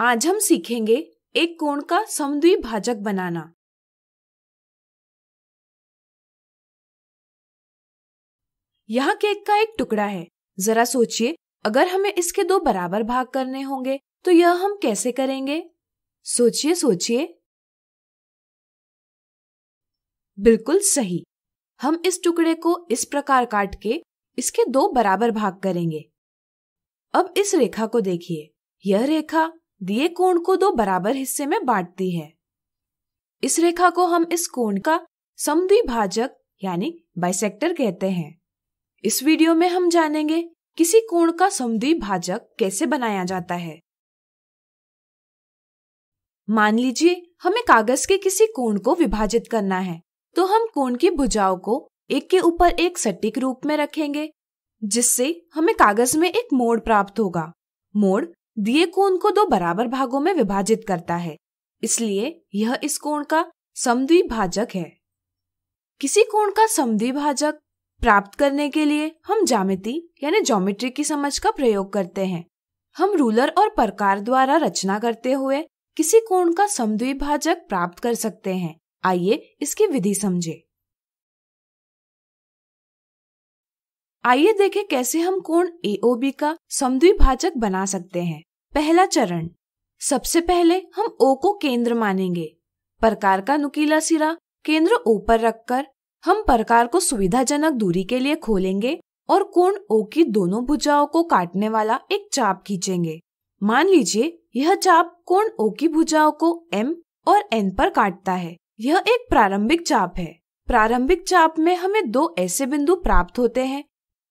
आज हम सीखेंगे एक कोण का समद्विभाजक बनाना यहाँ केक का एक टुकड़ा है जरा सोचिए अगर हमें इसके दो बराबर भाग करने होंगे तो यह हम कैसे करेंगे सोचिए सोचिए बिल्कुल सही हम इस टुकड़े को इस प्रकार काट के इसके दो बराबर भाग करेंगे अब इस रेखा को देखिए यह रेखा दिए कोण को दो बराबर हिस्से में बांटती है इस रेखा को हम इस कोण का समद्विभाजक यानी बाइसेक्टर कहते हैं इस वीडियो में हम जानेंगे किसी कोण का समद्विभाजक कैसे बनाया जाता है मान लीजिए हमें कागज के किसी कोण को विभाजित करना है तो हम कोण की भुजाओं को एक के ऊपर एक सटीक रूप में रखेंगे जिससे हमें कागज में एक मोड़ प्राप्त होगा मोड़ दिए कोण को दो बराबर भागों में विभाजित करता है इसलिए यह इस कोण का समद्विभाजक है किसी कोण का समद्विभाजक प्राप्त करने के लिए हम जामिति यानी ज्योमेट्री की समझ का प्रयोग करते हैं हम रूलर और प्रकार द्वारा रचना करते हुए किसी कोण का समद्विभाजक प्राप्त कर सकते हैं आइए इसकी विधि समझे आइए देखें कैसे हम कोण एओबी का समद्विभाजक बना सकते हैं पहला चरण सबसे पहले हम ओ को केंद्र मानेंगे प्रकार का नुकीला सिरा केंद्र ऊपर रखकर हम प्रकार को सुविधाजनक दूरी के लिए खोलेंगे और कोण ओ की दोनों भुजाओं को काटने वाला एक चाप खींचेंगे मान लीजिए यह चाप कोण ओ की भुजाओं को एम और एन पर काटता है यह एक प्रारंभिक चाप है प्रारंभिक चाप में हमें दो ऐसे बिंदु प्राप्त होते हैं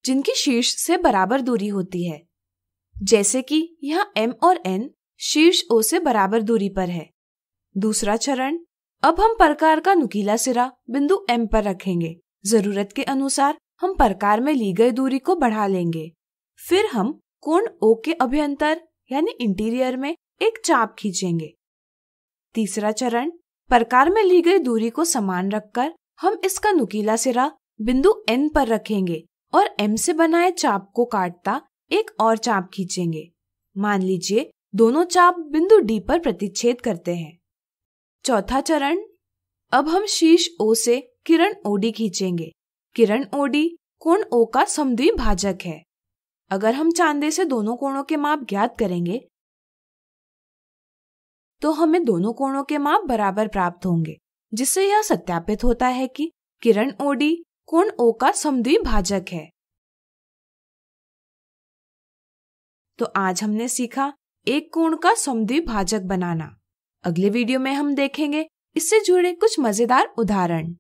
जिनकी शीर्ष से बराबर दूरी होती है जैसे कि यहाँ m और n शीर्ष ओ से बराबर दूरी पर है दूसरा चरण अब हम प्रकार का नुकीला सिरा बिंदु m पर रखेंगे जरूरत के अनुसार हम प्रकार में ली गई दूरी को बढ़ा लेंगे फिर हम कोण O के अभ्यंतर यानी इंटीरियर में एक चाप खींचेंगे तीसरा चरण प्रकार में ली गई दूरी को समान रखकर हम इसका नुकीला सिरा बिंदु n पर रखेंगे और m से बनाए चाप को काटता एक और चाप खींचेंगे मान लीजिए दोनों चाप बिंदु डी पर प्रतिच्छेद करते हैं चौथा चरण अब हम शीर्ष ओ से किरण ओडी खींचेंगे किरण ओडी कोण ओ का भाजक है अगर हम चांदे से दोनों कोणों के माप ज्ञात करेंगे तो हमें दोनों कोणों के माप बराबर प्राप्त होंगे जिससे यह सत्यापित होता है कि किरण ओडी कोण ओ का भाजक है तो आज हमने सीखा एक कोण का समद्विभाजक बनाना अगले वीडियो में हम देखेंगे इससे जुड़े कुछ मजेदार उदाहरण